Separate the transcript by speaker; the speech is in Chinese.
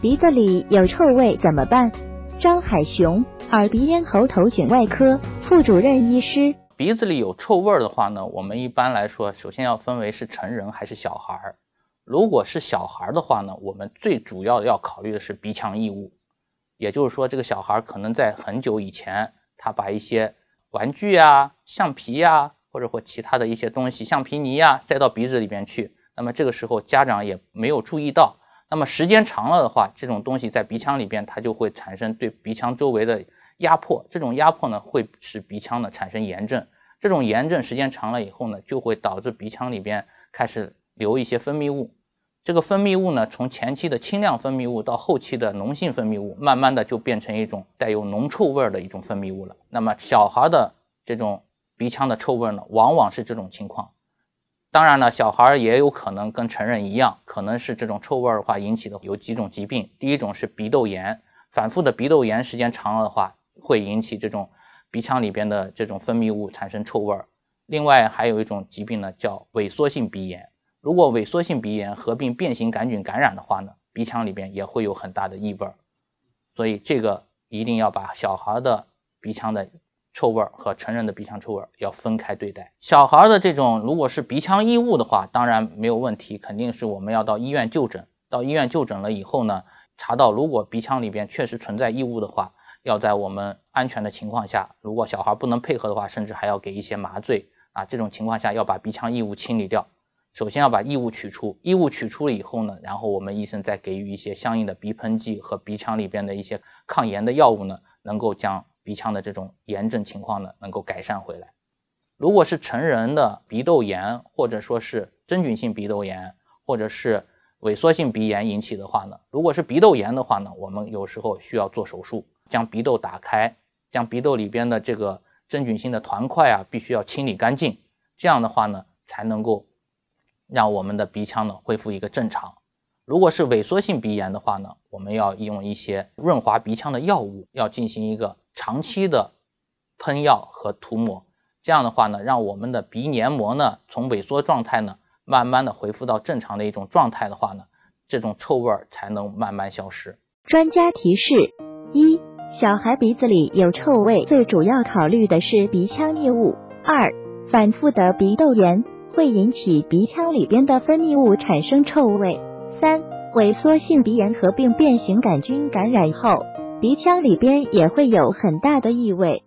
Speaker 1: 鼻子里有臭味怎么办？张海雄，耳鼻咽喉头颈外科副主任医师。
Speaker 2: 鼻子里有臭味儿的话呢，我们一般来说首先要分为是成人还是小孩儿。如果是小孩儿的话呢，我们最主要要考虑的是鼻腔异物，也就是说这个小孩儿可能在很久以前他把一些玩具啊、橡皮呀，或者或其他的一些东西、橡皮泥啊塞到鼻子里面去，那么这个时候家长也没有注意到。那么时间长了的话，这种东西在鼻腔里边，它就会产生对鼻腔周围的压迫。这种压迫呢，会使鼻腔呢产生炎症。这种炎症时间长了以后呢，就会导致鼻腔里边开始流一些分泌物。这个分泌物呢，从前期的清亮分泌物到后期的脓性分泌物，慢慢的就变成一种带有浓臭味儿的一种分泌物了。那么小孩的这种鼻腔的臭味呢，往往是这种情况。当然了，小孩儿也有可能跟成人一样，可能是这种臭味儿的话引起的。有几种疾病，第一种是鼻窦炎，反复的鼻窦炎时间长了的话，会引起这种鼻腔里边的这种分泌物产生臭味儿。另外还有一种疾病呢，叫萎缩性鼻炎。如果萎缩性鼻炎合并变形杆菌感染的话呢，鼻腔里边也会有很大的异味儿。所以这个一定要把小孩的鼻腔的。臭味儿和成人的鼻腔臭味儿要分开对待。小孩的这种，如果是鼻腔异物的话，当然没有问题，肯定是我们要到医院就诊。到医院就诊了以后呢，查到如果鼻腔里边确实存在异物的话，要在我们安全的情况下，如果小孩不能配合的话，甚至还要给一些麻醉啊。这种情况下要把鼻腔异物清理掉。首先要把异物取出，异物取出了以后呢，然后我们医生再给予一些相应的鼻喷剂和鼻腔里边的一些抗炎的药物呢，能够将。鼻腔的这种炎症情况呢，能够改善回来。如果是成人的鼻窦炎，或者说是真菌性鼻窦炎，或者是萎缩性鼻炎引起的话呢，如果是鼻窦炎的话呢，我们有时候需要做手术，将鼻窦打开，将鼻窦里边的这个真菌性的团块啊，必须要清理干净。这样的话呢，才能够让我们的鼻腔呢恢复一个正常。如果是萎缩性鼻炎的话呢，我们要用一些润滑鼻腔的药物，要进行一个长期的喷药和涂抹。这样的话呢，让我们的鼻黏膜呢从萎缩状态呢，慢慢的恢复到正常的一种状态的话呢，这种臭味才能慢慢消失。
Speaker 1: 专家提示：一、小孩鼻子里有臭味，最主要考虑的是鼻腔异物；二、反复的鼻窦炎会引起鼻腔里边的分泌物产生臭味。三、萎缩性鼻炎合并变形杆菌感染后，鼻腔里边也会有很大的异味。